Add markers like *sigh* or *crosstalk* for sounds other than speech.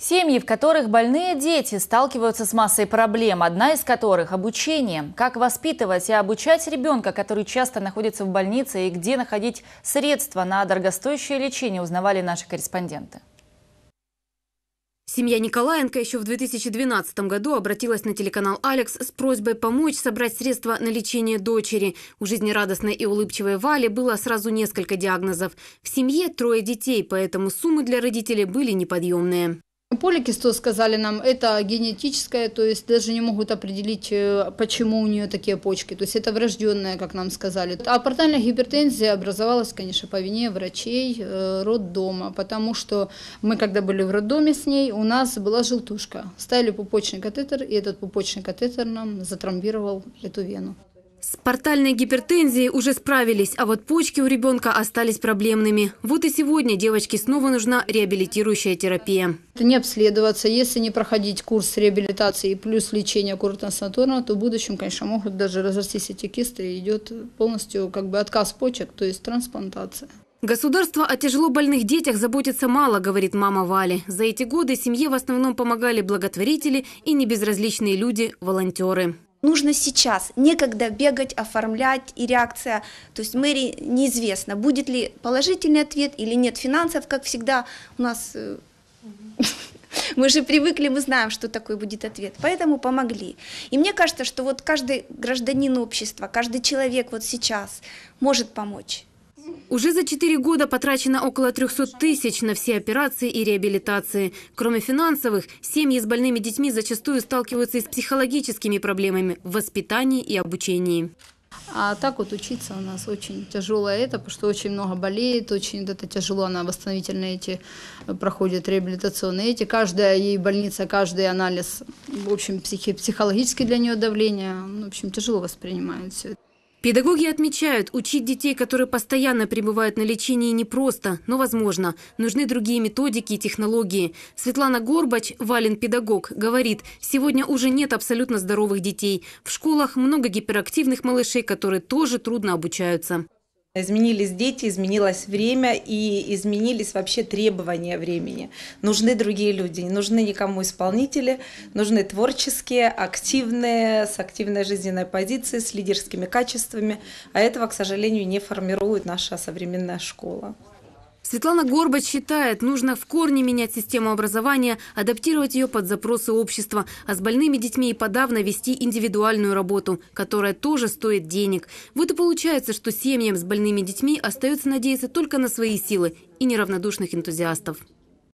Семьи, в которых больные дети сталкиваются с массой проблем, одна из которых – обучение. Как воспитывать и обучать ребенка, который часто находится в больнице, и где находить средства на дорогостоящее лечение, узнавали наши корреспонденты. Семья Николаенко еще в 2012 году обратилась на телеканал «Алекс» с просьбой помочь собрать средства на лечение дочери. У жизнерадостной и улыбчивой Вали было сразу несколько диагнозов. В семье трое детей, поэтому суммы для родителей были неподъемные что сказали нам, это генетическое, то есть даже не могут определить, э, почему у нее такие почки. То есть это врожденное, как нам сказали. А портальная гипертензия образовалась, конечно, по вине врачей э, роддома, потому что мы, когда были в роддоме с ней, у нас была желтушка. Ставили пупочный катетер, и этот пупочный катетер нам затрамбировал эту вену. С портальной гипертензией уже справились, а вот почки у ребенка остались проблемными. Вот и сегодня девочке снова нужна реабилитирующая терапия. Не обследоваться, если не проходить курс реабилитации плюс лечение курортно-санаторно, то в будущем, конечно, могут даже разрастись эти кисты. И идет полностью как бы отказ почек, то есть трансплантация. Государство о тяжело больных детях заботится мало, говорит мама Вали. За эти годы семье в основном помогали благотворители и небезразличные люди – волонтеры. Нужно сейчас, некогда бегать, оформлять и реакция, то есть мэрии неизвестно, будет ли положительный ответ или нет финансов, как всегда у нас, э, *laughs* мы же привыкли, мы знаем, что такой будет ответ, поэтому помогли. И мне кажется, что вот каждый гражданин общества, каждый человек вот сейчас может помочь. Уже за четыре года потрачено около 300 тысяч на все операции и реабилитации. Кроме финансовых, семьи с больными детьми зачастую сталкиваются и с психологическими проблемами в воспитании и обучении. А так вот учиться у нас очень тяжело это, потому что очень много болеет, очень это тяжело, она восстановительные эти э, проходит реабилитационные эти. Каждая ей больница, каждый анализ, в общем, психи, психологически для нее давление, ну, в общем, тяжело воспринимает все это. Педагоги отмечают, учить детей, которые постоянно пребывают на лечении, непросто, но возможно. Нужны другие методики и технологии. Светлана Горбач, вален-педагог, говорит, сегодня уже нет абсолютно здоровых детей. В школах много гиперактивных малышей, которые тоже трудно обучаются. Изменились дети, изменилось время и изменились вообще требования времени. Нужны другие люди, не нужны никому исполнители, нужны творческие, активные, с активной жизненной позицией, с лидерскими качествами. А этого, к сожалению, не формирует наша современная школа. Светлана Горбач считает, нужно в корне менять систему образования, адаптировать ее под запросы общества, а с больными детьми и подавно вести индивидуальную работу, которая тоже стоит денег. Вот и получается, что семьям с больными детьми остается надеяться только на свои силы и неравнодушных энтузиастов.